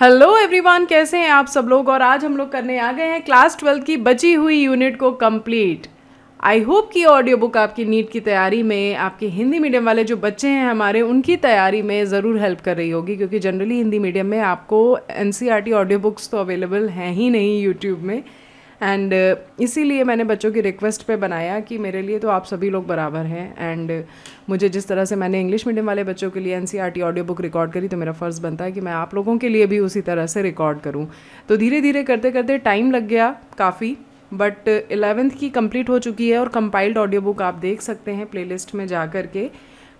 hello everyone कैसे हैं आप सब लोग और आज हम लोग करने आ गए हैं क्लास ट्वेल्थ की बची हुई यूनिट को कंप्लीट आई होप कि ऑडियो बुक आपकी नीट की तैयारी में आपके हिंदी मीडियम वाले जो बच्चे हैं हमारे उनकी तैयारी में ज़रूर हेल्प कर रही होगी क्योंकि जनरली हिंदी मीडियम में आपको एन सी ऑडियो बुक्स तो अवेलेबल हैं ही नहीं यूट्यूब में एंड uh, इसीलिए मैंने बच्चों की रिक्वेस्ट पे बनाया कि मेरे लिए तो आप सभी लोग बराबर हैं एंड uh, मुझे जिस तरह से मैंने इंग्लिश मीडियम वाले बच्चों के लिए एन ऑडियो बुक रिकॉर्ड करी तो मेरा फ़र्ज़ बनता है कि मैं आप लोगों के लिए भी उसी तरह से रिकॉर्ड करूँ तो धीरे धीरे करते करते टाइम लग गया काफ़ी बट एलेवेंथ की कंप्लीट हो चुकी है और कंपाइल्ड ऑडियो बुक आप देख सकते हैं प्लेलिस्ट में जा कर के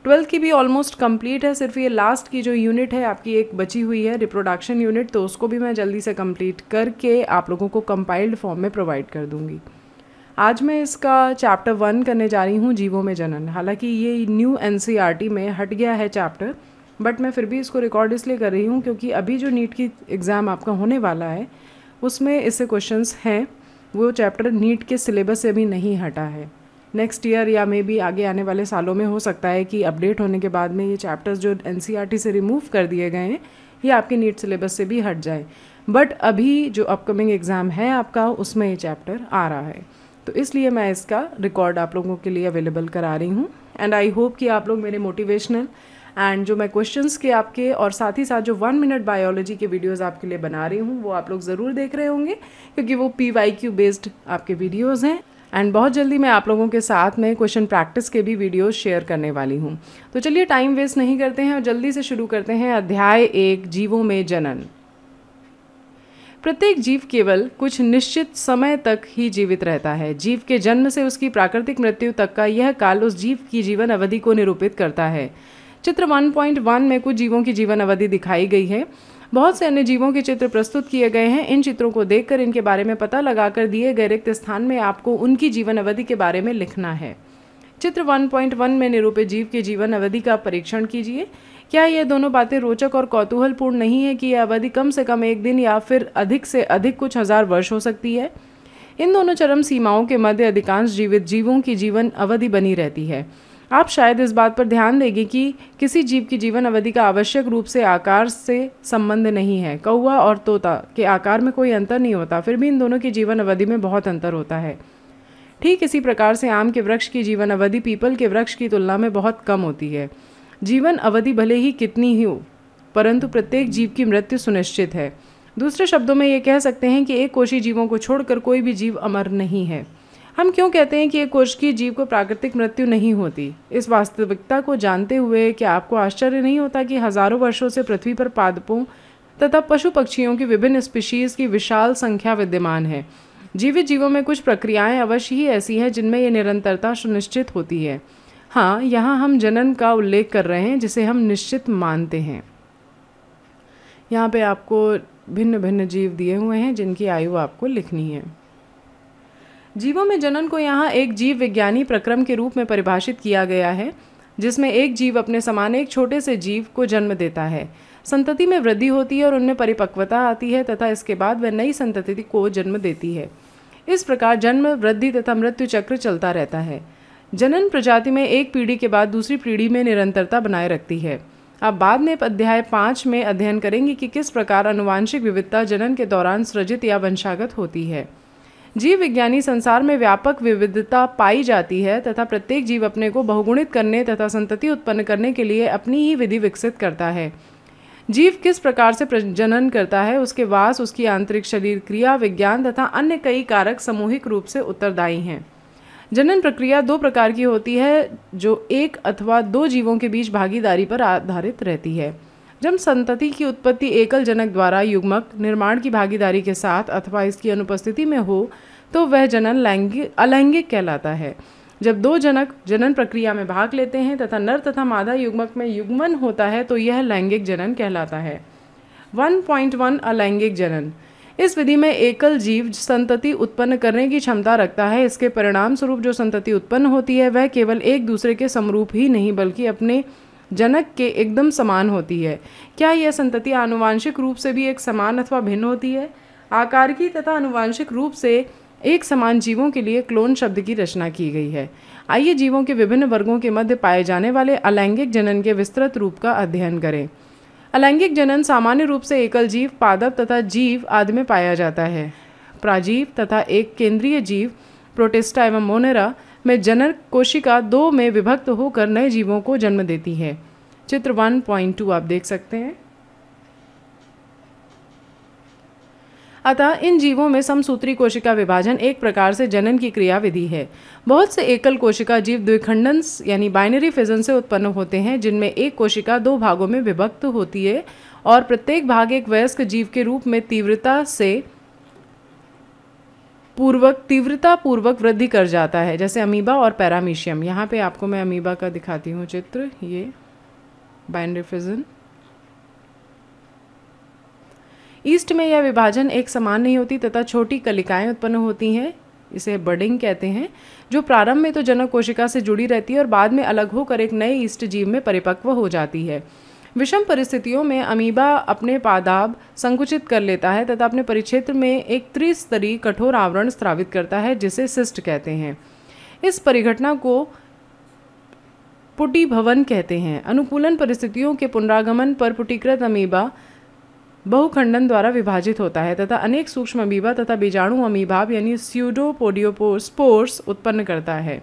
ट्वेल्थ की भी ऑलमोस्ट कंप्लीट है सिर्फ ये लास्ट की जो यूनिट है आपकी एक बची हुई है रिप्रोडक्शन यूनिट तो उसको भी मैं जल्दी से कंप्लीट करके आप लोगों को कंपाइल्ड फॉर्म में प्रोवाइड कर दूँगी आज मैं इसका चैप्टर वन करने जा रही हूँ जीवों में जनन हालांकि ये न्यू एन e में हट गया है चैप्टर बट मैं फिर भी इसको रिकॉर्ड इसलिए कर रही हूँ क्योंकि अभी जो नीट की एग्ज़ाम आपका होने वाला है उसमें इससे क्वेश्चंस हैं वो चैप्टर नीट के सिलेबस से भी नहीं हटा है नेक्स्ट ईयर या मे बी आगे आने वाले सालों में हो सकता है कि अपडेट होने के बाद में ये चैप्टर्स जो एन e से रिमूव कर दिए गए हैं ये आपके नीट सिलेबस से भी हट जाए बट अभी जो अपकमिंग एग्ज़ाम है आपका उसमें ये चैप्टर आ रहा है तो इसलिए मैं इसका रिकॉर्ड आप लोगों के लिए अवेलेबल करा रही हूँ एंड आई होप कि आप लोग मेरे मोटिवेशनल एंड जो मैं क्वेश्चंस के आपके और साथ ही साथ जो वन मिनट बायोलॉजी के वीडियोस आपके लिए बना रही हूँ वो आप लोग ज़रूर देख रहे होंगे क्योंकि वो पी वाई क्यू बेस्ड आपके वीडियोज़ हैं एंड बहुत जल्दी मैं आप लोगों के साथ में क्वेश्चन प्रैक्टिस के भी वीडियो शेयर करने वाली हूँ तो चलिए टाइम वेस्ट नहीं करते हैं और जल्दी से शुरू करते हैं अध्याय एक जीवों में जनन प्रत्येक जीव केवल कुछ निश्चित समय तक ही जीवित रहता है जीव के जन्म से उसकी प्राकृतिक मृत्यु तक का यह काल उस जीव की जीवन अवधि को निरूपित करता है चित्र 1.1 में कुछ जीवों की जीवन अवधि दिखाई गई है बहुत से अन्य जीवों के चित्र प्रस्तुत किए गए हैं इन चित्रों को देखकर इनके बारे में पता लगाकर दिए गए रिक्त स्थान में आपको उनकी जीवन अवधि के बारे में लिखना है चित्र 1.1 में निरूपित जीव के जीवन अवधि का परीक्षण कीजिए क्या ये दोनों बातें रोचक और कौतूहलपूर्ण नहीं है कि यह अवधि कम से कम एक दिन या फिर अधिक से अधिक कुछ हज़ार वर्ष हो सकती है इन दोनों चरम सीमाओं के मध्य अधिकांश जीवित जीवों की जीवन अवधि बनी रहती है आप शायद इस बात पर ध्यान देंगे कि किसी जीव की जीवन अवधि का आवश्यक रूप से आकार से संबंध नहीं है कौआ और तोता के आकार में कोई अंतर नहीं होता फिर भी इन दोनों की जीवन अवधि में बहुत अंतर होता है ठीक इसी प्रकार से आम के वृक्ष की जीवन अवधि पीपल के वृक्ष की तुलना में बहुत कम होती है जीवन अवधि भले ही कितनी ही हो परंतु प्रत्येक जीव की मृत्यु सुनिश्चित है दूसरे शब्दों में ये कह सकते हैं कि एक कोशी जीवों को छोड़कर कोई भी जीव अमर नहीं है हम क्यों कहते हैं कि एक कोशिकीय जीव को प्राकृतिक मृत्यु नहीं होती इस वास्तविकता को जानते हुए क्या आपको आश्चर्य नहीं होता कि हजारों वर्षों से पृथ्वी पर पादपों तथा पशु पक्षियों की विभिन्न स्पीशीज की विशाल संख्या विद्यमान है जीवित जीवों में कुछ प्रक्रियाएं अवश्य ही ऐसी हैं जिनमें ये निरंतरता सुनिश्चित होती है हाँ यहाँ हम जनन का उल्लेख कर रहे हैं जिसे हम निश्चित मानते हैं यहाँ पे आपको भिन्न भिन्न जीव दिए हुए हैं जिनकी आयु आपको लिखनी है जीवों में जनन को यहाँ एक जीव विज्ञानी प्रक्रम के रूप में परिभाषित किया गया है जिसमें एक जीव अपने समान एक छोटे से जीव को जन्म देता है संतति में वृद्धि होती है और उनमें परिपक्वता आती है तथा इसके बाद वह नई संतति को जन्म देती है इस प्रकार जन्म वृद्धि तथा मृत्यु चक्र चलता रहता है जनन प्रजाति में एक पीढ़ी के बाद दूसरी पीढ़ी में निरंतरता बनाए रखती है आप बाद में अध्याय पाँच में अध्ययन करेंगे कि किस प्रकार अनुवांशिक विविधता जनन के दौरान सृजित या वंशागत होती है जीव विज्ञानी संसार में व्यापक विविधता पाई जाती है तथा प्रत्येक जीव अपने को बहुगुणित करने तथा संतति उत्पन्न करने के लिए अपनी ही विधि विकसित करता है जीव किस प्रकार से प्रजनन करता है उसके वास उसकी आंतरिक शरीर क्रिया विज्ञान तथा अन्य कई कारक सामूहिक रूप से उत्तरदायी हैं जनन प्रक्रिया दो प्रकार की होती है जो एक अथवा दो जीवों के बीच भागीदारी पर आधारित रहती है जब संतति की उत्पत्ति एकल जनक द्वारा युग्मक निर्माण की भागीदारी के साथ अथवा इसकी अनुपस्थिति में हो तो वह जनन लैंगिक अलैंगिक कहलाता है जब दो जनक जनन प्रक्रिया में भाग लेते हैं तथा नर तथा मादा युग्मक में युग्मन होता है तो यह लैंगिक जनन कहलाता है 1.1 अलैंगिक जनन इस विधि में एकल जीव संतति उत्पन्न करने की क्षमता रखता है इसके परिणाम स्वरूप जो संतति उत्पन्न होती है वह केवल एक दूसरे के समरूप ही नहीं बल्कि अपने जनक के एकदम समान होती है क्या यह संतति आनुवांशिक रूप से भी एक समान अथवा भिन्न होती है आकार की तथा आनुवांशिक रूप से एक समान जीवों के लिए क्लोन शब्द की रचना की गई है आइए जीवों के विभिन्न वर्गों के मध्य पाए जाने वाले अलैंगिक जनन के विस्तृत रूप का अध्ययन करें अलैंगिक जनन सामान्य रूप से एकल जीव पादप तथा जीव आदि में पाया जाता है प्राजीव तथा एक केंद्रीय जीव प्रोटेस्टा एवं मोनेरा में जनन कोशिका दो में विभक्त होकर नए जीवों को जन्म देती है चित्र 1.2 आप देख सकते हैं अतः इन जीवों में समसूत्री कोशिका विभाजन एक प्रकार से जनन की क्रिया विधि है बहुत से एकल कोशिका जीव द्विखंडन यानी बाइनरी फिजन से उत्पन्न होते हैं जिनमें एक कोशिका दो भागों में विभक्त होती है और प्रत्येक भाग एक वयस्क जीव के रूप में तीव्रता से पूर्वक तीव्रता पूर्वक वृद्धि कर जाता है जैसे अमीबा और पैरामीशियम यहाँ पे आपको मैं अमीबा का दिखाती हूँ चित्र ये बाइनरी फिजन ईस्ट में यह विभाजन एक समान नहीं होती तथा छोटी कलिकाएं उत्पन्न होती हैं इसे बडिंग कहते हैं जो प्रारंभ में तो जनक कोशिका से जुड़ी रहती है और बाद में अलग होकर एक नए ईस्ट जीव में परिपक्व हो जाती है विषम परिस्थितियों में अमीबा अपने पादाब संकुचित कर लेता है तथा अपने परिक्षेत्र में एक त्रिस्तरीय कठोर आवरण स्त्रावित करता है जिसे सिस्ट कहते हैं इस परिघटना को पुटी भवन कहते हैं अनुकूलन परिस्थितियों के पुनरागमन पर पुटीकृत अमीबा बहुखंडन द्वारा विभाजित होता है तथा अनेक सूक्ष्म अमीबा तथा बीजाणु अमीभाव यानी स्यूडोपोडियोपोस्पोर्स उत्पन्न करता है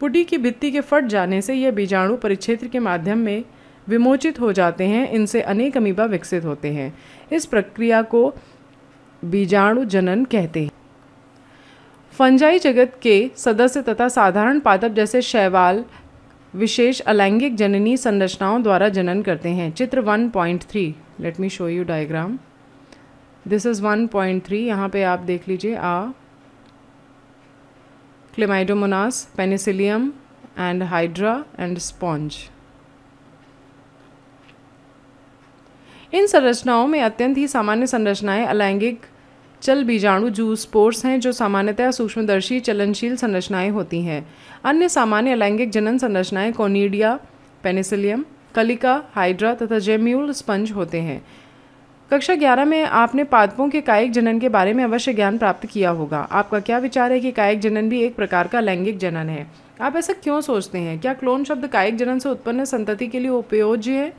पुटी की भित्ति के फट जाने से यह बीजाणु परिक्षेत्र के माध्यम में विमोचित हो जाते हैं इनसे अनेक अमीबा विकसित होते हैं इस प्रक्रिया को बीजाणु जनन कहते हैं फंजाई जगत के सदस्य तथा साधारण पादप जैसे शैवाल विशेष अलैंगिक जननी संरचनाओं द्वारा जनन करते हैं चित्र 1.3 let me show you diagram this is 1.3 point three यहाँ पर आप देख लीजिए आ chlamydomonas penicillium and hydra and sponge इन संरचनाओं में अत्यंत ही सामान्य संरचनाएं अलैंगिक चल बीजाणु जू स्पोर्स हैं जो सामान्यतः सूक्ष्मदर्शी चलनशील संरचनाएं होती हैं अन्य सामान्य लैंगिक जनन संरचनाएं कोनीडिया पेनिसिलियम कलिका हाइड्रा तथा जेम्यूल स्पंज होते हैं कक्षा ग्यारह में आपने पादपों के कायिक जनन के बारे में अवश्य ज्ञान प्राप्त किया होगा आपका क्या विचार है कि कायिक जनन भी एक प्रकार का लैंगिक जनन है आप ऐसा क्यों सोचते हैं क्या क्लोन शब्द कायिक जनन से उत्पन्न संतति के लिए उपयोज्य है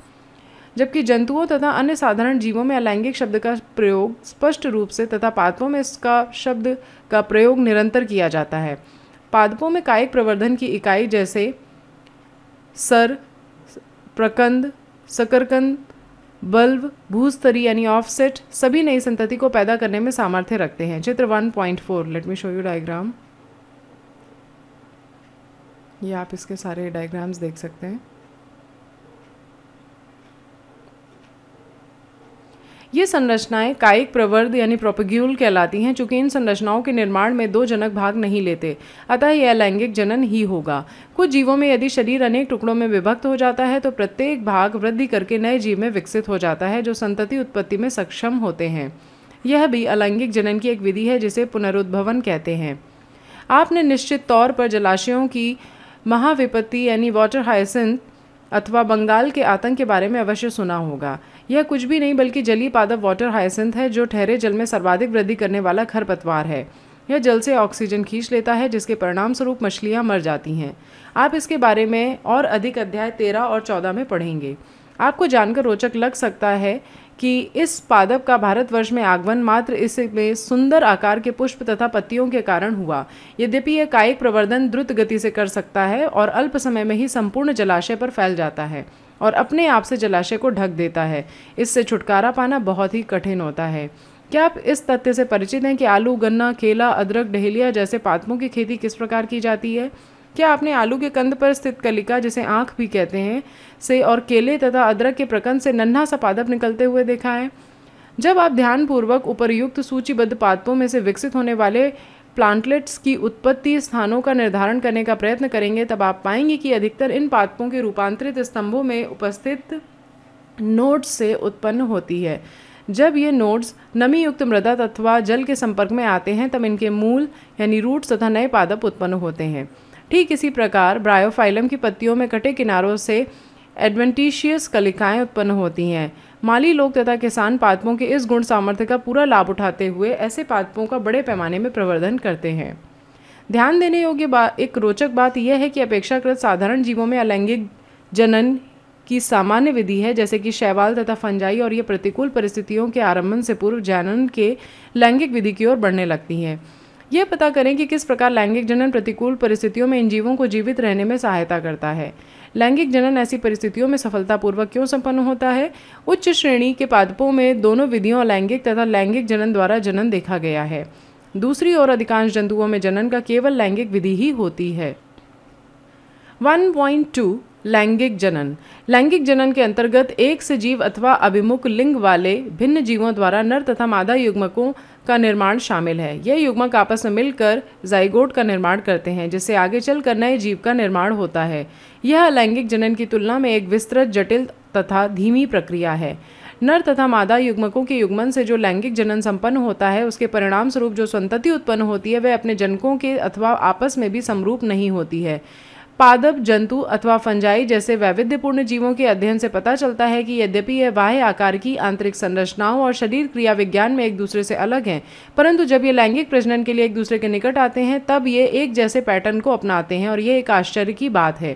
जबकि जंतुओं तथा अन्य साधारण जीवों में अलैंगिक शब्द का प्रयोग स्पष्ट रूप से तथा पादपों में इसका शब्द का प्रयोग निरंतर किया जाता है पादपों में कायिक प्रवर्धन की इकाई जैसे सर प्रकंद सकरकंद बल्ब भूस्तरी यानी ऑफसेट सभी नई संतति को पैदा करने में सामर्थ्य रखते हैं चित्र 1.4 let me show you diagram ये आप इसके सारे डायग्राम्स देख सकते हैं ये संरचनाएं कायिक प्रवर्द यानी प्रोपग्यूल कहलाती हैं चूंकि इन संरचनाओं के निर्माण में दो जनक भाग नहीं लेते अतः यह लैंगिक जनन ही होगा कुछ जीवों में यदि शरीर अनेक टुकड़ों में विभक्त हो जाता है तो प्रत्येक भाग वृद्धि करके नए जीव में विकसित हो जाता है जो संतति उत्पत्ति में सक्षम होते हैं यह भी अलैंगिक जनन की एक विधि है जिसे पुनरुद्भवन कहते हैं आपने निश्चित तौर पर जलाशयों की महाविपत्ति यानी वाटर हाइसेंथ अथवा बंगाल के आतंक के बारे में अवश्य सुना होगा यह कुछ भी नहीं बल्कि जलीय पादप वाटर हाइसेंथ है जो ठहरे जल में सर्वाधिक वृद्धि करने वाला खरपतवार है यह जल से ऑक्सीजन खींच लेता है जिसके परिणाम स्वरूप मछलियाँ मर जाती हैं आप इसके बारे में और अधिक अध्याय तेरह और चौदह में पढ़ेंगे आपको जानकर रोचक लग सकता है कि इस पादप का भारतवर्ष में आगमन मात्र इसमें सुंदर आकार के पुष्प तथा पत्तियों के कारण हुआ यद्यपि यह कायिक प्रवर्धन द्रुत गति से कर सकता है और अल्प समय में ही संपूर्ण जलाशय पर फैल जाता है और अपने आप से जलाशय को ढक देता है इससे छुटकारा पाना बहुत ही कठिन होता है क्या आप इस तथ्य से परिचित हैं कि आलू गन्ना केला अदरक डहेलिया जैसे पादपों की खेती किस प्रकार की जाती है क्या आपने आलू के कंध पर स्थित कलिका जिसे आँख भी कहते हैं से और केले तथा अदरक के प्रकंद से नन्हा सा पादप निकलते हुए देखा है जब आप ध्यानपूर्वक उपरयुक्त सूचीबद्ध पादपों में से विकसित होने वाले प्लांटलेट्स की उत्पत्ति स्थानों का निर्धारण करने का प्रयत्न करेंगे तब आप पाएंगे कि अधिकतर इन पादपों के रूपांतरित स्तंभों में उपस्थित नोड्स से उत्पन्न होती है जब ये नोड्स नमी युक्त मृदा अथवा जल के संपर्क में आते हैं तब इनके मूल यानी रूट्स तथा नए पादप उत्पन्न होते हैं ठीक इसी प्रकार ब्रायोफाइलम की पत्तियों में कटे किनारों से एडवेंटिशियस कलिकाएँ उत्पन्न होती हैं माली लोग तथा किसान पादपों के इस गुण सामर्थ्य का पूरा लाभ उठाते हुए ऐसे पादपों का बड़े पैमाने में प्रवर्धन करते हैं ध्यान देने योग्य बात एक रोचक बात यह है कि अपेक्षाकृत साधारण जीवों में अलैंगिक जनन की सामान्य विधि है जैसे कि शैवाल तथा फंजाई और ये प्रतिकूल परिस्थितियों के आरंभन से पूर्व जनन के लैंगिक विधि की ओर बढ़ने लगती हैं यह पता करें कि किस प्रकार लैंगिक जनन प्रतिकूल परिस्थितियों में इन जीवों को जीवित रहने में सहायता करता है लैंगिक जनन ऐसी परिस्थितियों में सफलतापूर्वक क्यों संपन्न होता है उच्च श्रेणी के पादपों में दोनों विधियों लैंगिक तथा लैंगिक जनन द्वारा जनन देखा गया है दूसरी ओर अधिकांश जंतुओं में जनन का केवल लैंगिक विधि ही होती है 1.2 लैंगिक जनन लैंगिक जनन के अंतर्गत एक से जीव अथवा अभिमुख लिंग वाले भिन्न जीवों द्वारा नर तथा मादा युग्मकों का निर्माण शामिल है यह युग्मक आपस में मिलकर जाइगोट का निर्माण करते हैं जिससे आगे चलकर नए जीव का निर्माण होता है यह लैंगिक जनन की तुलना में एक विस्तृत जटिल तथा धीमी प्रक्रिया है नर तथा मादा युग्मकों के युग्मन से जो लैंगिक जनन संपन्न होता है उसके परिणाम स्वरूप जो संतति उत्पन्न होती है वह अपने जनकों के अथवा आपस में भी समरूप नहीं होती है पादप जंतु अथवा फंजाई जैसे वैविध्यपूर्ण जीवों के अध्ययन से पता चलता है कि यद्यपि यह बाह्य आकार की आंतरिक संरचनाओं और शरीर क्रिया विज्ञान में एक दूसरे से अलग हैं परंतु जब ये लैंगिक प्रजनन के लिए एक दूसरे के निकट आते हैं तब ये एक जैसे पैटर्न को अपनाते हैं और ये एक आश्चर्य की बात है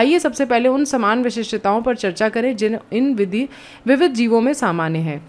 आइए सबसे पहले उन समान विशिष्टताओं पर चर्चा करें जिन इन विधि विविध जीवों में सामान्य है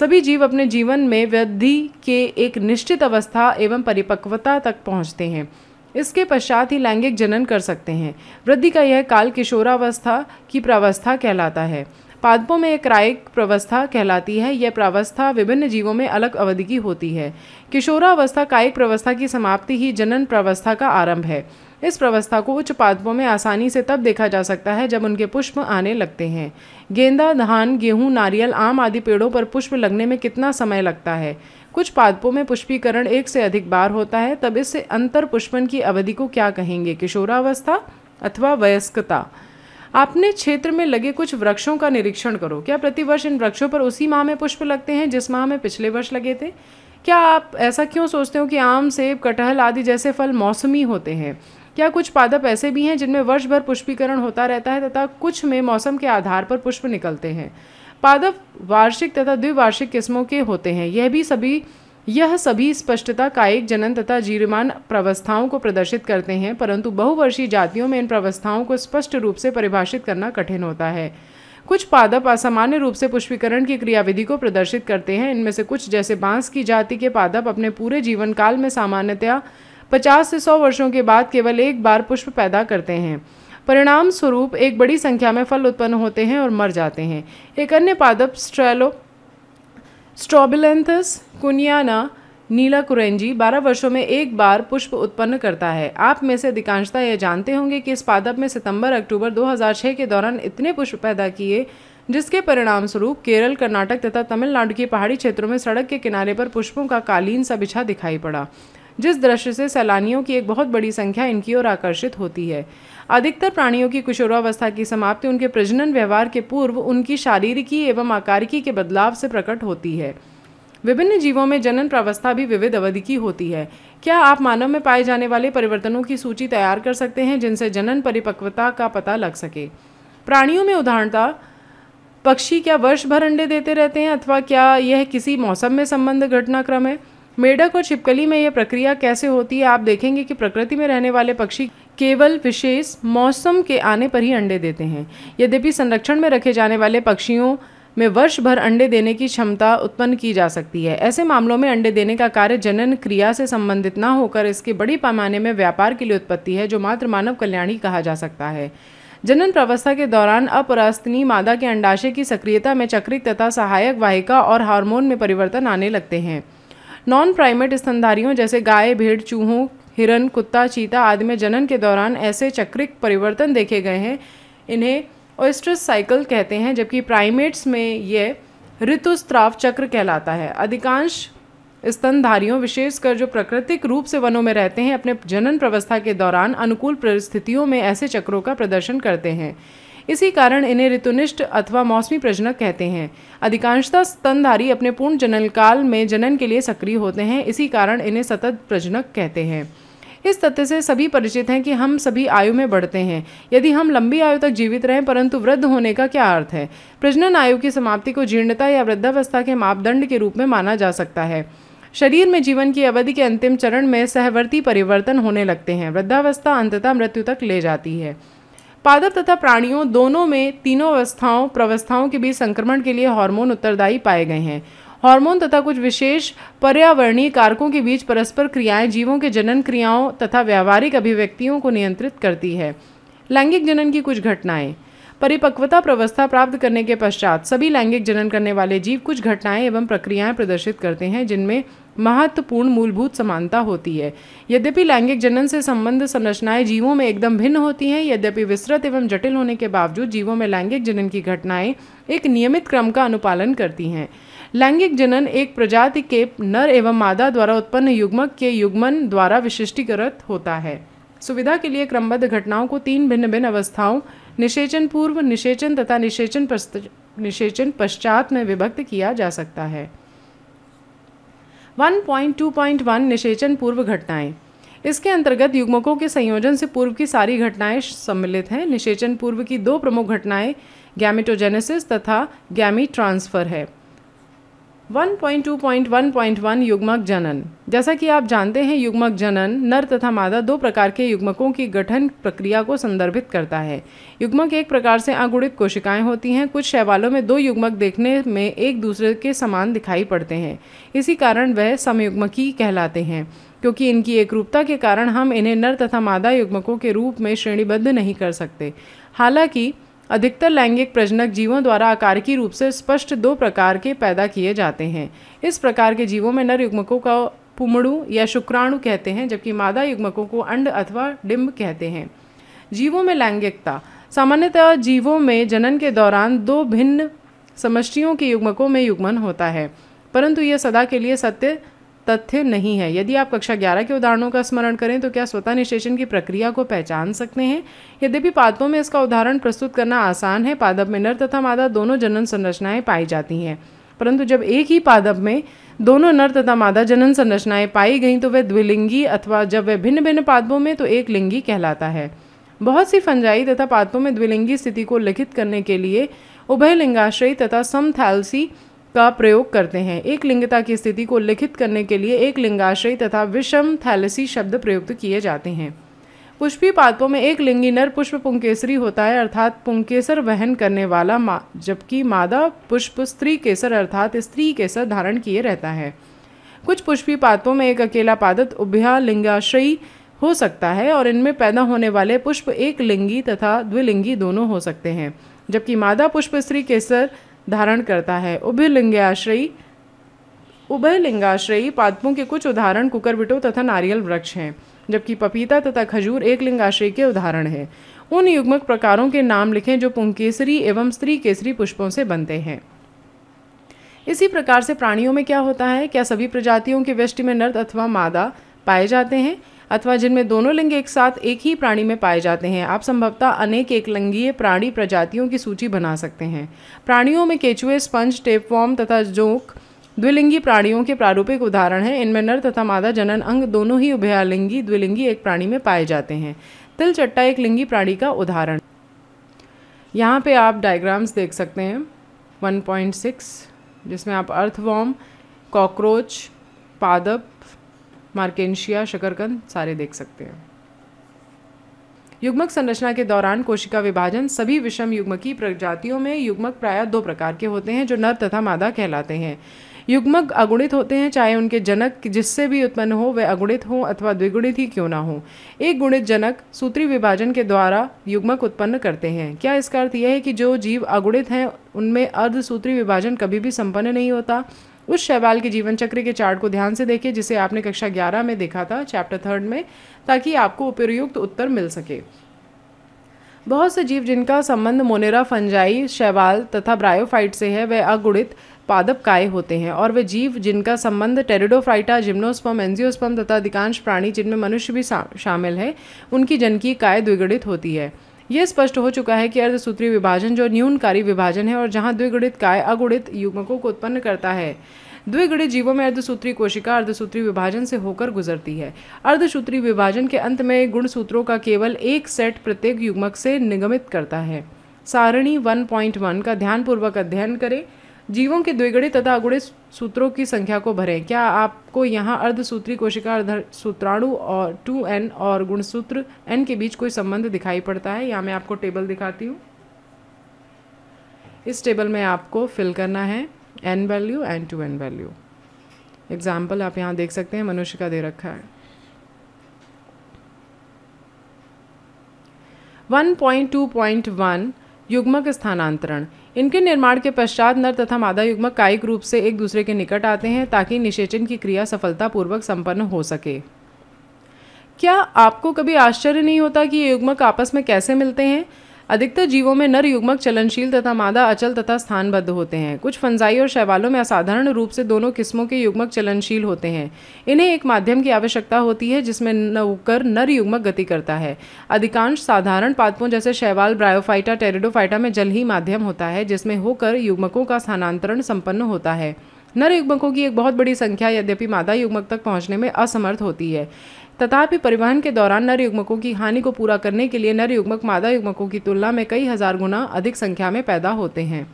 सभी जीव अपने जीवन में वृद्धि के एक निश्चित अवस्था एवं परिपक्वता तक पहुँचते हैं इसके पश्चात ही लैंगिक जनन कर सकते हैं वृद्धि का यह काल किशोरावस्था की प्रावस्था कहलाता है पादपों में एक क्रायिक प्रवस्था कहलाती है यह प्रावस्था विभिन्न जीवों में अलग अवधि की होती है किशोरावस्था कायिक प्रवस्था की समाप्ति ही जनन प्रवस्था का आरंभ है इस प्रवस्था को उच्च पादपों में आसानी से तब देखा जा सकता है जब उनके पुष्प आने लगते हैं गेंदा धान गेहूं नारियल आम आदि पेड़ों पर पुष्प लगने में कितना समय लगता है कुछ पादपों में पुष्पीकरण एक से अधिक बार होता है तब इससे अंतर पुष्पन की अवधि को क्या कहेंगे किशोरावस्था अथवा वयस्कता आपने क्षेत्र में लगे कुछ वृक्षों का निरीक्षण करो क्या प्रतिवर्ष इन वृक्षों पर उसी माह में पुष्प लगते हैं जिस माह में पिछले वर्ष लगे थे क्या आप ऐसा क्यों सोचते हो कि आम सेब कटहल आदि जैसे फल मौसमी होते हैं क्या कुछ पादप ऐसे भी हैं जिनमें वर्ष भर पुष्पीकरण होता रहता है तथा कुछ में मौसम के आधार पर पुष्प निकलते हैं पादप वार्षिक तथा द्विवार्षिक किस्मों के होते हैं यह भी सभी यह सभी स्पष्टता कायिक जनन तथा जीर्मान प्रवस्थाओं को प्रदर्शित करते हैं परंतु बहुवर्षीय जातियों में इन प्रवस्थाओं को स्पष्ट रूप से परिभाषित करना कठिन होता है कुछ पादप असामान्य रूप से पुष्पीकरण की क्रियाविधि को प्रदर्शित करते हैं इनमें से कुछ जैसे बांस की जाति के पादप अपने पूरे जीवन काल में सामान्यतया पचास से सौ वर्षों के बाद केवल एक बार पुष्प पैदा करते हैं परिणाम स्वरूप एक बड़ी संख्या में फल उत्पन्न होते हैं और मर जाते हैं एक अन्य पादप स्ट्रेलो स्ट्रॉबिलेंथस कुनियाना नीला कुरेंजी 12 वर्षों में एक बार पुष्प उत्पन्न करता है आप में से अधिकांशता यह जानते होंगे कि इस पादप में सितंबर अक्टूबर 2006 के दौरान इतने पुष्प पैदा किए जिसके परिणाम स्वरूप केरल कर्नाटक तथा तमिलनाडु के पहाड़ी क्षेत्रों में सड़क के किनारे पर पुष्पों का कालीन सा बिछा दिखाई पड़ा जिस दृश्य से सैलानियों की एक बहुत बड़ी संख्या इनकी ओर आकर्षित होती है अधिकतर प्राणियों की किशोरावस्था की समाप्ति उनके प्रजनन व्यवहार के पूर्व उनकी शारीरिकी एवं आकारिकी के बदलाव से प्रकट होती है विभिन्न जीवों में जनन प्रावस्था भी विविध अवधि की होती है क्या आप मानव में पाए जाने वाले परिवर्तनों की सूची तैयार कर सकते हैं जिनसे जनन परिपक्वता का पता लग सके प्राणियों में उदाहरणता पक्षी क्या वर्ष भर अंडे देते रहते हैं अथवा क्या यह किसी मौसम में संबंध घटनाक्रम है मेढक और छिपकली में यह प्रक्रिया कैसे होती है आप देखेंगे कि प्रकृति में रहने वाले पक्षी केवल विशेष मौसम के आने पर ही अंडे देते हैं यद्यपि संरक्षण में रखे जाने वाले पक्षियों में वर्ष भर अंडे देने की क्षमता उत्पन्न की जा सकती है ऐसे मामलों में अंडे देने का कार्य जनन क्रिया से संबंधित न होकर इसके बड़ी पैमाने में व्यापार के लिए उत्पत्ति है जो मात्र मानव कल्याण ही कहा जा सकता है जनन प्रवस्था के दौरान अपरास्तनी मादा के अंडाशय की सक्रियता में चक्रिक तथा सहायक वाहिका और हार्मोन में परिवर्तन आने लगते हैं नॉन प्राइमेट स्तनधारियों जैसे गाय भेड़ चूहों हिरन कुत्ता चीता आदि में जनन के दौरान ऐसे चक्रिक परिवर्तन देखे गए हैं इन्हें ओस्ट्रस साइकिल कहते हैं जबकि प्राइमेट्स में यह ऋतुस्त्राव चक्र कहलाता है अधिकांश स्तनधारियों विशेषकर जो प्राकृतिक रूप से वनों में रहते हैं अपने जनन प्रवस्था के दौरान अनुकूल परिस्थितियों में ऐसे चक्रों का प्रदर्शन करते हैं इसी कारण इन्हें ऋतुनिष्ठ अथवा मौसमी प्रजनक कहते हैं अधिकांशतः स्तनधारी अपने पूर्ण जननकाल में जनन के लिए सक्रिय होते हैं इसी कारण इन्हें सतत प्रजनक कहते हैं इस तथ्य से सभी परिचित हैं कि हम सभी आयु में बढ़ते हैं यदि हम लंबी आयु तक जीवित रहें परंतु वृद्ध होने का क्या अर्थ है प्रजनन आयु की समाप्ति को जीर्णता या वृद्धावस्था के मापदंड के रूप में माना जा सकता है शरीर में जीवन की अवधि के अंतिम चरण में सहवर्ती परिवर्तन होने लगते हैं वृद्धावस्था अंततः मृत्यु तक ले जाती है पादप तथा प्राणियों दोनों में तीनों अवस्थाओं प्रवस्थाओं के बीच संक्रमण के लिए हार्मोन उत्तरदायी पाए गए हैं हार्मोन तथा कुछ विशेष पर्यावरणीय कारकों के बीच परस्पर क्रियाएं जीवों के जनन क्रियाओं तथा व्यावहारिक अभिव्यक्तियों को नियंत्रित करती है लैंगिक जनन की कुछ घटनाएं परिपक्वता प्रवस्था प्राप्त करने के पश्चात सभी लैंगिक जनन करने वाले जीव कुछ घटनाएं एवं प्रक्रियाएं प्रदर्शित करते हैं जिनमें महत्वपूर्ण मूलभूत समानता होती है यद्यपि लैंगिक जनन से संबंध संरचनाएं जीवों में एकदम भिन्न होती हैं यद्यपि विस्तृत एवं जटिल होने के बावजूद जीवों में लैंगिक जनन की घटनाएं एक नियमित क्रम का अनुपालन करती हैं लैंगिक जनन एक प्रजाति के नर एवं मादा द्वारा उत्पन्न युग्मक के युग्मन द्वारा विशिष्टीकृत होता है सुविधा के लिए क्रमबद्ध घटनाओं को तीन भिन्न भिन्न अवस्थाओं निषेचन पूर्व निषेचन तथा निषेचन निषेचन पश्चात में विभक्त किया जा सकता है 1.2.1 निषेचन पूर्व घटनाएं इसके अंतर्गत युग्मकों के संयोजन से पूर्व की सारी घटनाएं सम्मिलित हैं निषेचन पूर्व की दो प्रमुख घटनाएं गैमिटोजेनेसिस तथा गैमी ट्रांसफ़र है 1.2.1.1 युग्मक जनन जैसा कि आप जानते हैं युग्मक जनन नर तथा मादा दो प्रकार के युग्मकों की गठन प्रक्रिया को संदर्भित करता है युग्मक एक प्रकार से अगुणित कोशिकाएं होती हैं कुछ शैवालों में दो युग्मक देखने में एक दूसरे के समान दिखाई पड़ते हैं इसी कारण वह समयुग्मकी कहलाते हैं क्योंकि इनकी एकरूपता के कारण हम इन्हें नर तथा मादा युग्मकों के रूप में श्रेणीबद्ध नहीं कर सकते हालांकि अधिकतर लैंगिक प्रजनक जीवों द्वारा की रूप से स्पष्ट दो प्रकार के पैदा किए जाते हैं इस प्रकार के जीवों में नर युग्मकों का पुमड़ु या शुक्राणु कहते हैं जबकि मादा युग्मकों को अंड अथवा डिम्ब कहते हैं जीवों में लैंगिकता सामान्यतः जीवों में जनन के दौरान दो भिन्न समष्टियों के युग्मकों में युग्मन होता है परंतु यह सदा के लिए सत्य तथ्य नहीं है यदि आप कक्षा ग्यारह के उदाहरणों का स्मरण करें तो क्या स्वतः निषेचन की प्रक्रिया को पहचान सकते हैं यद्यपि पादपों में इसका उदाहरण प्रस्तुत करना आसान है पादप में नर तथा मादा दोनों जनन संरचनाएं पाई जाती हैं परंतु जब एक ही पादप में दोनों नर तथा मादा जनन संरचनाएं पाई गई तो वह द्विलिंगी अथवा जब वह भिन्न भिन्न पादपों में तो एक लिंगी कहलाता है बहुत सी फंजाई तथा पादपों में द्विलिंगी स्थिति को लिखित करने के लिए उभय लिंगाश्रय तथा समथैलसी का प्रयोग करते हैं एक लिंगता की स्थिति को लिखित करने के लिए एक लिंगाश्रय तथा विषम थैलसी शब्द प्रयुक्त किए जाते हैं पुष्पी पादपों में एक लिंगी नर पुष्प पुंकेसरी होता है अर्थात पुंकेसर वहन करने वाला मा जबकि मादा पुष्प स्त्री केसर अर्थात स्त्री केसर धारण किए रहता है कुछ पुष्पी पादपों में एक अकेला पादत उभया लिंगाश्रयी हो सकता है और इनमें पैदा होने वाले पुष्प एक लिंगी तथा द्विलिंगी दोनों हो सकते हैं जबकि मादा पुष्प स्त्री केसर धारण करता है उभयलिंगाश्रयी उभयलिंगाश्रयी पादपों के कुछ उदाहरण कुकरबिटो तथा नारियल वृक्ष हैं जबकि पपीता तथा खजूर एक लिंगाश्रय के उदाहरण हैं उन युग्मक प्रकारों के नाम लिखें जो पुंकेसरी एवं स्त्री केसरी पुष्पों से बनते हैं इसी प्रकार से प्राणियों में क्या होता है क्या सभी प्रजातियों के वृष्टि में नर्द अथवा मादा पाए जाते हैं अथवा जिनमें दोनों लिंग एक साथ एक ही प्राणी में पाए जाते हैं आप संभवतः अनेक एकलिंगीय प्राणी प्रजातियों की सूची बना सकते हैं प्राणियों में केचुए स्पंज टेपफॉर्म तथा जोंक द्विलिंगी प्राणियों के प्रारूपिक उदाहरण हैं इनमें नर तथा मादा जनन अंग दोनों ही उभयालिंगी द्विलिंगी एक प्राणी में पाए जाते हैं तिल चट्टा एक लिंगी प्राणी का उदाहरण यहाँ पे आप डायग्राम्स देख सकते हैं 1.6 जिसमें आप अर्थवॉर्म कॉकरोच पादप मार्केशिया शकरकंद सारे देख सकते हैं युग्मक संरचना के दौरान कोशिका विभाजन सभी विषम युग्मकी प्रजातियों में युग्मक प्रायः दो प्रकार के होते हैं जो नर तथा मादा कहलाते हैं युग्मक अगुणित होते हैं चाहे उनके जनक जिससे भी उत्पन्न हो वे अगुणित हों अथवा द्विगुणित ही क्यों ना हो एक गुणित जनक सूत्री विभाजन के द्वारा युग्मक उत्पन्न करते हैं क्या इसका अर्थ यह है कि जो जीव अगुणित हैं उनमें अर्धसूत्री विभाजन कभी भी संपन्न नहीं होता उस शैवाल के जीवन चक्र के चार्ट को ध्यान से देखिए जिसे आपने कक्षा ग्यारह में देखा था चैप्टर थर्ड में ताकि आपको उपयुक्त उत्तर मिल सके बहुत से जीव जिनका संबंध मोनेरा फंजाई शैवाल तथा ब्रायोफाइट से है वह अगुणित पादप काय होते हैं और वे जीव जिनका संबंध टेरिडोफ्राइटा जिम्नोस्पम एंजियोस्पम तथा अधिकांश प्राणी जिनमें मनुष्य भी शामिल है उनकी जनकीय काय द्विगणित होती है यह स्पष्ट हो चुका है कि अर्धसूत्री विभाजन जो न्यूनकारी विभाजन है और जहाँ द्विगुणित काय अगुणित युग्मकों को उत्पन्न करता है द्विगुणित जीवों में अर्धसूत्री कोशिका अर्धसूत्री विभाजन से होकर गुजरती है अर्धसूत्री विभाजन के अंत में गुणसूत्रों का केवल एक सेट प्रत्येक युग्मक से निगमित करता है सारणी 1.1 का ध्यानपूर्वक अध्ययन करें जीवों के द्विगुणे तथा अगुणे सूत्रों की संख्या को भरें क्या आपको यहाँ अर्धसूत्री कोशिका अर्ध सूत्राणु और टू एन और गुणसूत्र एन के बीच कोई संबंध दिखाई पड़ता है यहाँ मैं आपको टेबल दिखाती हूँ इस टेबल में आपको फिल करना है N value N to N value example आप यहाँ देख सकते हैं मनुष्य का दे रखा है 1.2.1 युग्मक स्थानांतरण इनके निर्माण के पश्चात नर तथा मादा युग्मक कायिक रूप से एक दूसरे के निकट आते हैं ताकि निषेचन की क्रिया सफलतापूर्वक संपन्न हो सके क्या आपको कभी आश्चर्य नहीं होता कि ये युग्मक आपस में कैसे मिलते हैं अधिकतर जीवों में नर युग्मक चलनशील तथा मादा अचल तथा स्थानबद्ध होते हैं कुछ फंजाई और शैवालों में असाधारण रूप से दोनों किस्मों के युग्मक चलनशील होते हैं इन्हें एक माध्यम की आवश्यकता होती है जिसमें नवकर नर युग्मक गति करता है अधिकांश साधारण पादपों जैसे शैवाल ब्रायोफाइटा टेरिडोफाइटा में जल ही माध्यम होता है जिसमें होकर युग्मकों का स्थानांतरण संपन्न होता है नर युग्मकों की एक बहुत बड़ी संख्या यद्यपि मादा युग्मक तक पहुंचने में असमर्थ होती है तथापि परिवहन के दौरान नर युग्मकों की हानि को पूरा करने के लिए नर युग्मक मादा युग्मकों की तुलना में कई हज़ार गुना अधिक संख्या में पैदा होते हैं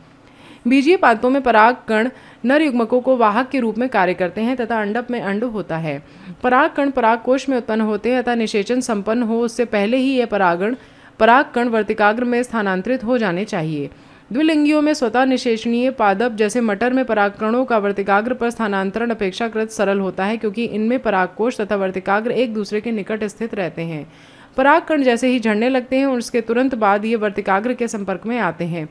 बीजीय पादपों में पराग कण नर युग्मकों को वाहक के रूप में कार्य करते हैं तथा अंडप में अंड होता है पराग कण पराग कोष में उत्पन्न होते हैं तथा निषेचन संपन्न हो उससे पहले ही यह परागण पराग कण वर्तिकाग्र में स्थानांतरित हो जाने चाहिए द्विलिंगियों में स्वतः निशेषणीय पादप जैसे मटर में परागकणों का वर्तिकाग्र पर स्थानांतरण अपेक्षाकृत सरल होता है क्योंकि इनमें पराकोष तथा वर्तिकाग्र एक दूसरे के निकट स्थित रहते हैं परागकण जैसे ही झड़ने लगते हैं और उसके तुरंत बाद ये वर्तिकाग्र के संपर्क में आते हैं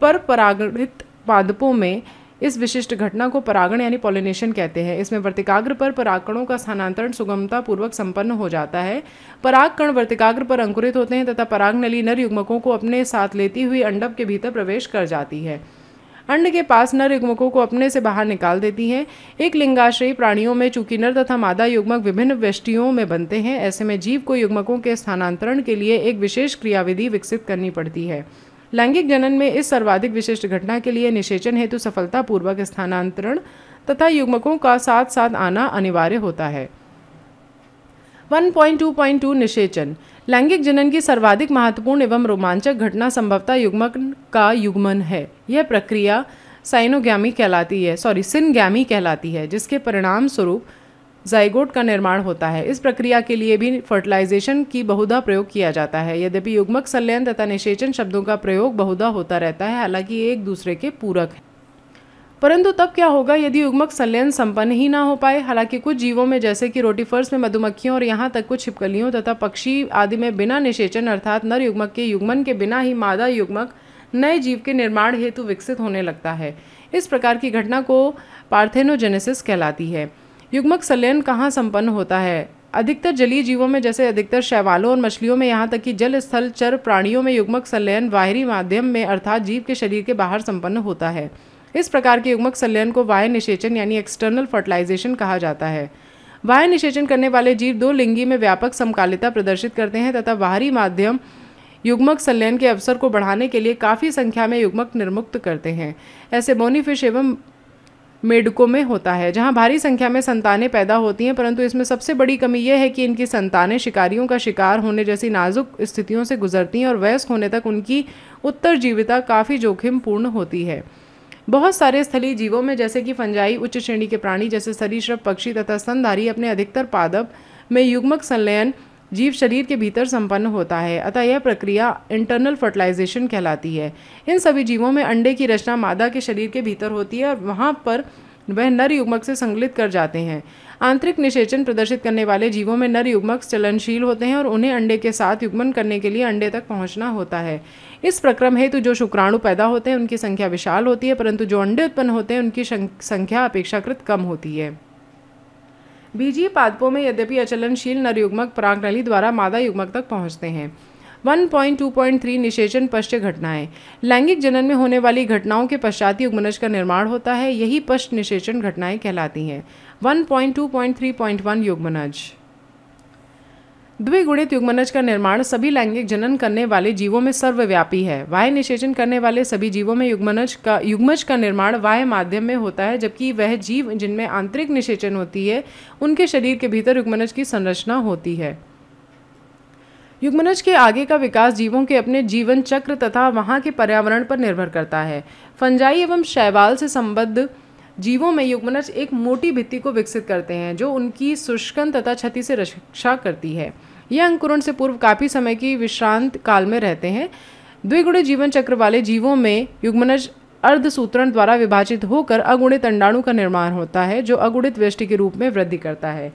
पर परागणित पादपों में इस विशिष्ट घटना को परागण यानी पॉलिनेशन कहते हैं इसमें वर्तिकाग्र पर परागकणों का स्थानांतरण सुगमता पूर्वक संपन्न हो जाता है पराग कण वर्तिकाग्र पर अंकुरित होते हैं तथा पराग नली नर युग्मकों को अपने साथ लेती हुई अंडप के भीतर प्रवेश कर जाती है अंड के पास नर युग्मकों को अपने से बाहर निकाल देती हैं एक लिंगाश्रयी प्राणियों में चूंकि नर तथा मादा युग्मक विभिन्न वृष्टियों में बनते हैं ऐसे में जीव को युग्मकों के स्थानांतरण के लिए एक विशेष क्रियाविधि विकसित करनी पड़ती है लैंगिक जनन में इस सर्वाधिक विशिष्ट घटना के लिए निषेचन हेतु सफलतापूर्वक स्थानांतरण तथा युग्मकों का साथ साथ आना अनिवार्य होता है 1.2.2 निषेचन लैंगिक जनन की सर्वाधिक महत्वपूर्ण एवं रोमांचक घटना संभवतः युग्मक का युग्मन है यह प्रक्रिया साइनोग्यामी कहलाती है सॉरी सिनगैमी कहलाती है जिसके परिणाम स्वरूप जाइगोट का निर्माण होता है इस प्रक्रिया के लिए भी फर्टिलाइजेशन की बहुधा प्रयोग किया जाता है यद्यपि युग्मक संलयन तथा निषेचन शब्दों का प्रयोग बहुधा होता रहता है हालांकि एक दूसरे के पूरक हैं परंतु तब क्या होगा यदि युग्मक संलयन संपन्न ही ना हो पाए हालांकि कुछ जीवों में जैसे कि रोटीफर्स में मधुमक्खियों और यहाँ तक कुछ छिपकलियों तथा पक्षी आदि में बिना निषेचन अर्थात नर युग्मक के युग्मन के बिना ही मादा युग्मक नए जीव के निर्माण हेतु विकसित होने लगता है इस प्रकार की घटना को पार्थेनोजेनेसिस कहलाती है युग्मक संलयन कहाँ संपन्न होता है अधिकतर जलीय जीवों में जैसे अधिकतर शैवालों और मछलियों में यहाँ तक कि जल स्थल चर प्राणियों में युग्मक संलयन बाहरी माध्यम में अर्थात जीव के शरीर के बाहर संपन्न होता है इस प्रकार के युग्मक संलयन को वाय निषेचन यानी एक्सटर्नल फर्टिलाइजेशन कहा जाता है वाय निषेचन करने वाले जीव दो लिंगी में व्यापक समकालिता प्रदर्शित करते हैं तथा बाहरी माध्यम युग्मक संलयन के अवसर को बढ़ाने के लिए काफ़ी संख्या में युग्मक निर्मुक्त करते हैं ऐसे बोनीफिश एवं मेडकों में होता है जहाँ भारी संख्या में संतानें पैदा होती हैं परंतु इसमें सबसे बड़ी कमी यह है कि इनकी संतानें शिकारियों का शिकार होने जैसी नाजुक स्थितियों से गुजरती हैं और वयस्क होने तक उनकी उत्तर जीविता काफ़ी जोखिमपूर्ण होती है बहुत सारे स्थलीय जीवों में जैसे कि फंजाई उच्च श्रेणी के प्राणी जैसे सरीश्रप पक्षी तथा स्तनधारी अपने अधिकतर पादप में युग्मक संलयन जीव शरीर के भीतर संपन्न होता है अतः यह प्रक्रिया इंटरनल फर्टिलाइजेशन कहलाती है इन सभी जीवों में अंडे की रचना मादा के शरीर के भीतर होती है और वहाँ पर वह नर युग्मक से संगलित कर जाते हैं आंतरिक निषेचन प्रदर्शित करने वाले जीवों में नर युग्मक चलनशील होते हैं और उन्हें अंडे के साथ युग्मन करने के लिए अंडे तक पहुंचना होता है इस प्रक्रम हेतु जो शुक्राणु पैदा होते हैं उनकी संख्या विशाल होती है परंतु जो अंडे उत्पन्न होते हैं उनकी संख्या अपेक्षाकृत कम होती है बीजी पादपों में यद्यपि अचलनशील नर युग्मक नली द्वारा मादा युग्मक तक पहुँचते हैं 1.2.3 निषेचन पश्च घटनाएं लैंगिक जनन में होने वाली घटनाओं के पश्चात उगमनज का निर्माण होता है यही पश्च निषेचन घटनाएं कहलाती हैं 1.2.3.1 युगमनज द्विगुणित युगमनज का निर्माण सभी लैंगिक जनन करने वाले जीवों में सर्वव्यापी है वाय निषेचन करने वाले सभी जीवों में युगमनज का युग्मज का निर्माण वाय माध्यम में होता है जबकि वह जीव जिनमें आंतरिक निषेचन होती है उनके शरीर के भीतर युग्मनज की संरचना होती है युग्मनज के आगे का विकास जीवों के अपने जीवन चक्र तथा वहाँ के पर्यावरण पर निर्भर करता है फंजाई एवं शैवाल से संबद्ध जीवों में युग्मनज एक मोटी भित्ति को विकसित करते हैं जो उनकी शुष्कन तथा क्षति से रक्षा करती है ये अंकुरण से पूर्व काफ़ी समय की विश्रांत काल में रहते हैं द्विगुणी जीवन चक्र वाले जीवों में युग्मनज अर्धसूत्रण द्वारा विभाजित होकर अगुणित अंडाणु का निर्माण होता है जो अगुणित वृष्टि के रूप में वृद्धि करता है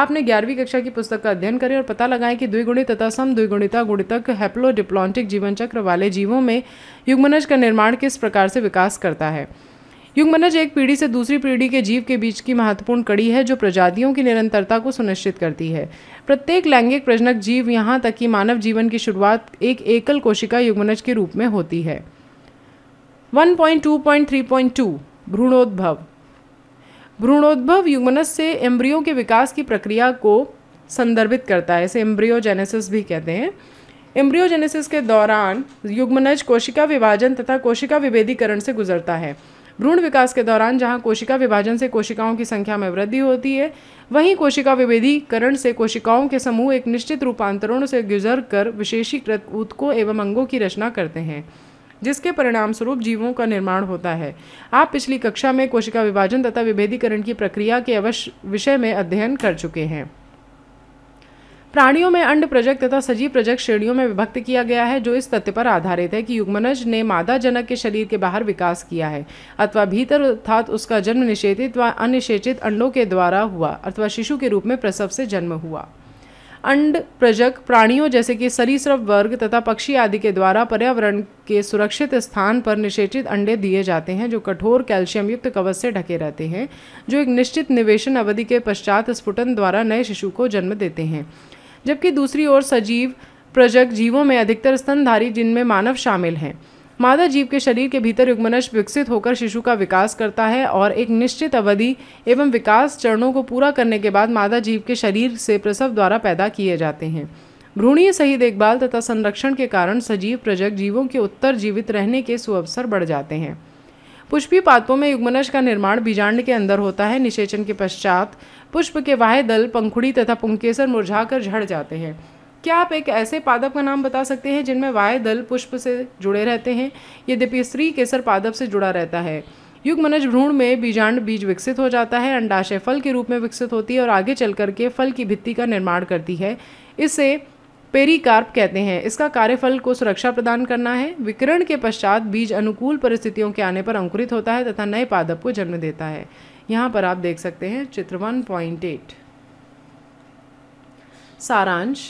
आपने ग्यारहवीं कक्षा की पुस्तक का अध्ययन करें और पता लगाएं कि द्विगुणित तथा सम द्विगुणिता गुणितक हेप्लोडिप्लॉन्टिक जीवन चक्र वाले जीवों में युग्मनज का निर्माण किस प्रकार से विकास करता है युगमनज एक पीढ़ी से दूसरी पीढ़ी के जीव के बीच की महत्वपूर्ण कड़ी है जो प्रजातियों की निरंतरता को सुनिश्चित करती है प्रत्येक लैंगिक प्रजनक जीव यहाँ तक कि मानव जीवन की शुरुआत एक एकल कोशिका युगमनज के रूप में होती है 1.2.3.2 भ्रूणोद्भव भ्रूणोद्भव युगमनस से एम्ब्रियो के विकास की प्रक्रिया को संदर्भित करता है इसे एम्ब्रियोजेनेसिस भी कहते हैं एम्ब्रियोजेनेसिस के दौरान युग्मनज कोशिका विभाजन तथा कोशिका विभेदीकरण से गुजरता है भ्रूण विकास के दौरान जहां कोशिका विभाजन से कोशिकाओं की संख्या में वृद्धि होती है वहीं कोशिका विभेदीकरण से कोशिकाओं के समूह एक निश्चित रूपांतरण से गुजर कर विशेषीकृत ऊतकों एवं अंगों की रचना करते हैं जिसके परिणामस्वरूप जीवों का निर्माण होता है आप पिछली कक्षा में कोशिका विभाजन तथा विभेदीकरण की प्रक्रिया के अवश्य विषय में अध्ययन कर चुके हैं प्राणियों में अंड प्रजक तथा सजीव प्रजक श्रेणियों में विभक्त किया गया है जो इस तथ्य पर आधारित है कि युग्मनज ने मादा जनक के शरीर के बाहर विकास किया है अथवा भीतर अर्थात उसका जन्म निषेचित व अनिषेचित अंडों के द्वारा हुआ अथवा शिशु के रूप में प्रसव से जन्म हुआ अंड प्रजक प्राणियों जैसे कि सरीसृप वर्ग तथा पक्षी आदि के द्वारा पर्यावरण के सुरक्षित स्थान पर निषेचित अंडे दिए जाते हैं जो कठोर कैल्शियम युक्त कवच से ढके रहते हैं जो एक निश्चित निवेशन अवधि के पश्चात स्फुटन द्वारा नए शिशु को जन्म देते हैं जबकि दूसरी ओर सजीव प्रजक जीवों में अधिकतर स्तनधारी जिनमें मानव शामिल हैं मादा जीव के शरीर के भीतर युग्मनश विकसित होकर शिशु का विकास करता है और एक निश्चित अवधि एवं विकास चरणों को पूरा करने के बाद मादा जीव के शरीर से प्रसव द्वारा पैदा किए जाते हैं भ्रूणीय सही देखभाल तथा संरक्षण के कारण सजीव प्रजक जीवों के उत्तर जीवित रहने के सुअवसर बढ़ जाते हैं पुष्पी पादपों में युग्मनश का निर्माण बीजांड के अंदर होता है निषेचन के पश्चात पुष्प के वाह दल पंखुड़ी तथा पुंकेसर मुरझाकर झड़ जाते हैं क्या आप एक ऐसे पादप का नाम बता सकते हैं जिनमें वाय दल पुष्प से जुड़े रहते हैं यद्यपि स्त्री केसर पादप से जुड़ा रहता है युग मनज भ्रूण में बीजांड बीज विकसित हो जाता है अंडाशय फल के रूप में विकसित होती है और आगे चल करके फल की भित्ति का निर्माण करती है इसे पेरीकार्प कहते हैं इसका कार्यफल को सुरक्षा प्रदान करना है विकरण के पश्चात बीज अनुकूल परिस्थितियों के आने पर अंकुरित होता है तथा नए पादप को जन्म देता है यहाँ पर आप देख सकते हैं चित्र 1.8 सारांश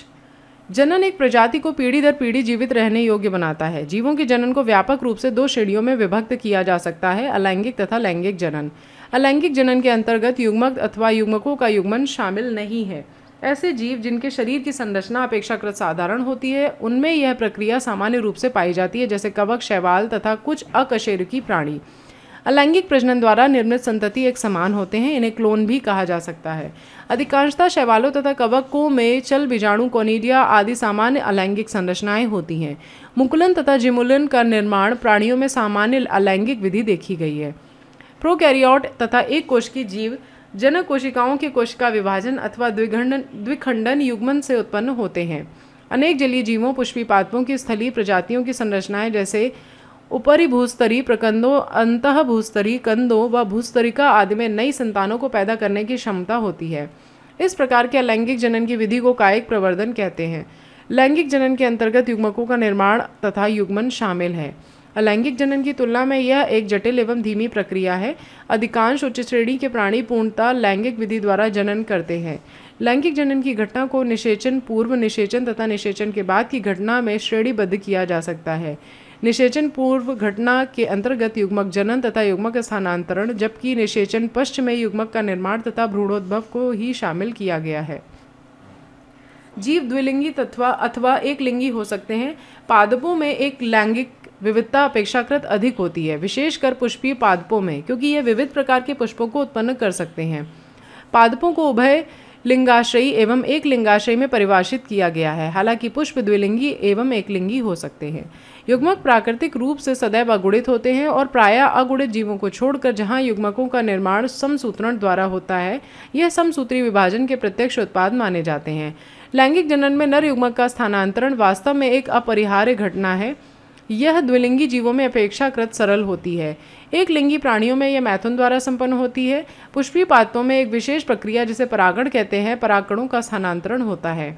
जनन एक प्रजाति को पीढ़ी दर पीढ़ी जीवित रहने योग्य बनाता है जीवों के जनन को व्यापक रूप से दो श्रेणियों में विभक्त किया जा सकता है अलैंगिक तथा लैंगिक जनन अलैंगिक जनन के अंतर्गत युग्मक अथवा युग्मकों का युग्मन शामिल नहीं है ऐसे जीव जिनके शरीर की संरचना अपेक्षाकृत साधारण होती है उनमें यह प्रक्रिया सामान्य रूप से पाई जाती है जैसे कवक शैवाल तथा कुछ अकशेरुकी प्राणी अलैंगिक प्रजनन द्वारा निर्मित संतति एक समान होते हैं इन्हें क्लोन भी कहा जा सकता है अधिकांशता शैवालों तथा कवकों में चल बीजाणु कोनीडिया आदि सामान्य अलैंगिक संरचनाएं होती हैं मुकुलन तथा जिमुलन का निर्माण प्राणियों में सामान्य अलैंगिक विधि देखी गई है प्रोकैरियोट तथा एक कोश की जीव जनक कोशिकाओं के कोशिका विभाजन अथवा द्विखंडन द्विखंडन युग्मन से उत्पन्न होते हैं अनेक जलीय जीवों पुष्पी पादपों की स्थलीय प्रजातियों की संरचनाएं जैसे ऊपरी भूस्तरी प्रकंदों अंत भूस्तरी कंदों व भूस्तरिका आदि में नई संतानों को पैदा करने की क्षमता होती है इस प्रकार के अलैंगिक जनन की विधि को कायिक प्रवर्धन कहते हैं लैंगिक जनन के अंतर्गत युग्मकों का निर्माण तथा युग्मन शामिल है अलैंगिक जनन की तुलना में यह एक जटिल एवं धीमी प्रक्रिया है अधिकांश उच्च श्रेणी के प्राणी पूर्णता लैंगिक विधि द्वारा जनन करते हैं लैंगिक जनन की घटना को निषेचन पूर्व निषेचन तथा निषेचन के बाद की घटना में श्रेणीबद्ध किया जा सकता है निषेचन पूर्व घटना के अंतर्गत युग्मक जनन तथा युग्मक स्थानांतरण जबकि निषेचन पश्च में युग्मक का निर्माण तथा भ्रूणोद्भव को ही शामिल किया गया है जीव द्विलिंगी तत्वा अथवा एक लिंगी हो सकते हैं पादपों में एक लैंगिक विविधता अपेक्षाकृत अधिक होती है विशेषकर पुष्पीय पादपों में क्योंकि ये विविध प्रकार के पुष्पों को उत्पन्न कर सकते हैं पादपों को उभय लिंगाश्रयी एवं एक लिंगाश्रय में परिभाषित किया गया है हालांकि पुष्प द्विलिंगी एवं एकलिंगी हो सकते हैं युग्मक प्राकृतिक रूप से सदैव अगुणित होते हैं और प्राय अगुणित जीवों को छोड़कर जहाँ युग्मकों का निर्माण समसूत्रण द्वारा होता है यह समसूत्री विभाजन के प्रत्यक्ष उत्पाद माने जाते हैं लैंगिक जनन में नर युग्मक का स्थानांतरण वास्तव में एक अपरिहार्य घटना है यह द्विलिंगी जीवों में अपेक्षाकृत सरल होती है एक लिंगी प्राणियों में यह मैथुन द्वारा संपन्न होती है पुष्पी पात्रों में एक विशेष प्रक्रिया जिसे परागण कहते हैं परागणों का स्थानांतरण होता है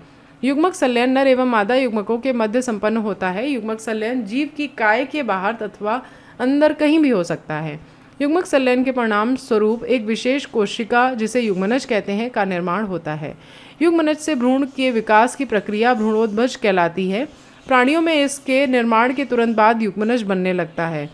युग्मक संलयन नर एवं मादा युग्मकों के मध्य संपन्न होता है युग्मक संलयन जीव की काय के बाहर अथवा अंदर कहीं भी हो सकता है युग्मक संलयन के परिणाम स्वरूप एक विशेष कोशिका जिसे युग्मनज कहते हैं का निर्माण होता है युग्मनज से भ्रूण के विकास की प्रक्रिया भ्रूणोद्भज कहलाती है प्राणियों में इसके निर्माण के तुरंत बाद युग्मनज बनने लगता है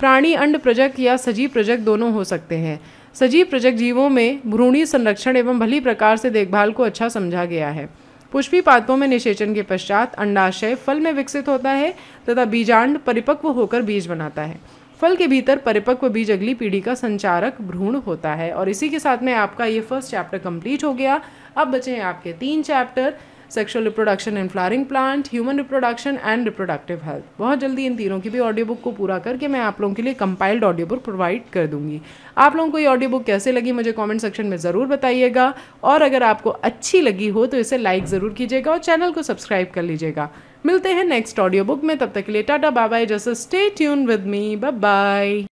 प्राणी अंड प्रजक या सजीव प्रजक दोनों हो सकते हैं सजीव प्रजक जीवों में भ्रूणी संरक्षण एवं भली प्रकार से देखभाल को अच्छा समझा गया है पुष्पी पादपों में निषेचन के पश्चात अंडाशय फल में विकसित होता है तथा बीजांड परिपक्व होकर बीज बनाता है फल के भीतर परिपक्व बीज अगली पीढ़ी का संचारक भ्रूण होता है और इसी के साथ में आपका ये फर्स्ट चैप्टर कंप्लीट हो गया अब बचे हैं आपके तीन chapter sexual reproduction in flowering plant human reproduction and reproductive health बहुत जल्दी इन तीनों की भी ऑडियो बुक को पूरा करके मैं आप लोगों के लिए कंपाइल्ड ऑडियो बुक प्रोवाइड कर दूंगी आप लोगों को ये ऑडियो बुक कैसे लगी मुझे कॉमेंट सेक्शन में ज़रूर बताइएगा और अगर आपको अच्छी लगी हो तो इसे लाइक ज़रूर कीजिएगा और चैनल को सब्सक्राइब कर लीजिएगा मिलते हैं नेक्स्ट ऑडियो बुक में तब तक के लिए टाटा बाय जैसे stay tune with me bye